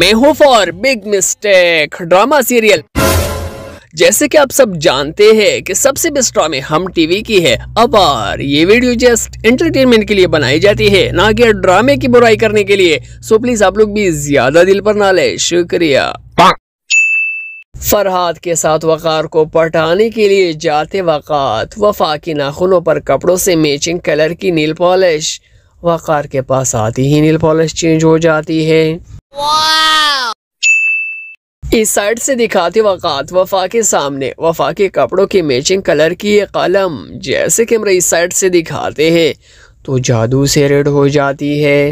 मैं हूं for big mistake drama serial जैसे कि आप सब जानते हैं कि सबसे बेस्ट ड्रामे हम टीवी की है अब और ये वीडियो जस्ट एंटरटेनमेंट के लिए बनाई जाती है ना कि ड्रामे की बुराई करने के लिए सो प्लीज आप लोग भी ज्यादा दिल पर ना ले शुक्रिया फरहाद के साथ वकार को पटाने के लिए जाते वक़ात वफा की नाखूनों पर कपड़ों से मैचिंग कलर की नील पॉलिश वकार के पास आती ही नील पॉलिश चेंज हो जाती है इस साइड से दिखाते वक़ात वफा के सामने वफा के कपड़ों की मैचिंग कलर की ये कलम जैसे कैमरा इस साइड से दिखाते हैं तो जादू से रेड हो जाती है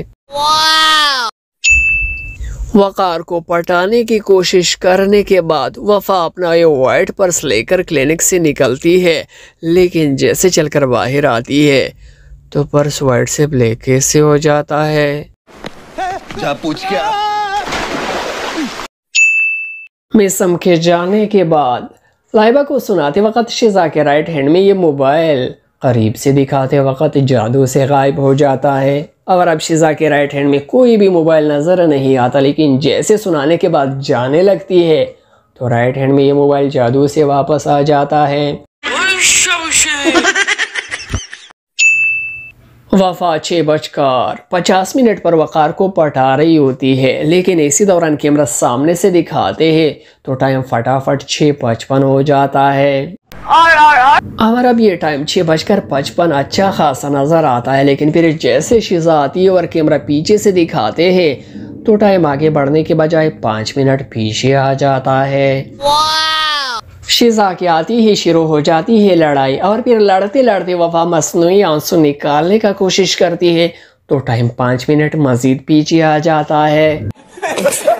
वक़ार को पटाने की कोशिश करने के बाद वफा अपना ये वाइट पर्स लेकर क्लिनिक से निकलती है लेकिन जैसे चलकर बाहर आती है तो पर्स वाइट से ब्लैक कैसे हो जाता है जा पूछ क्या में समके जाने के बाद लाइबा को सुनाते वक्त शिजा के राइट हैंड में ये मोबाइल करीब से दिखाते वक्त जादू से गायब हो जाता है और अब शिजा के राइट हैंड में कोई भी मोबाइल नज़र नहीं आता लेकिन जैसे सुनाने के बाद जाने लगती है तो राइट हैंड में ये मोबाइल जादू से वापस आ जाता है वफा छः बजकर पचास मिनट पर वकार को पटा रही होती है लेकिन इसी दौरान कैमरा सामने से दिखाते हैं तो टाइम फटाफट छः पचपन हो जाता है और, अब ये टाइम छः बजकर पचपन अच्छा खासा नज़र आता है लेकिन फिर जैसे शीजा आती है और कैमरा पीछे से दिखाते हैं तो टाइम आगे बढ़ने के बजाय पाँच मिनट पीछे आ जाता है शिजा की आती ही शुरू हो जाती है लड़ाई और फिर लड़ते लड़ते वफा मसनू आंसू निकालने का कोशिश करती है तो टाइम पाँच मिनट मज़ीद पीछे आ जाता है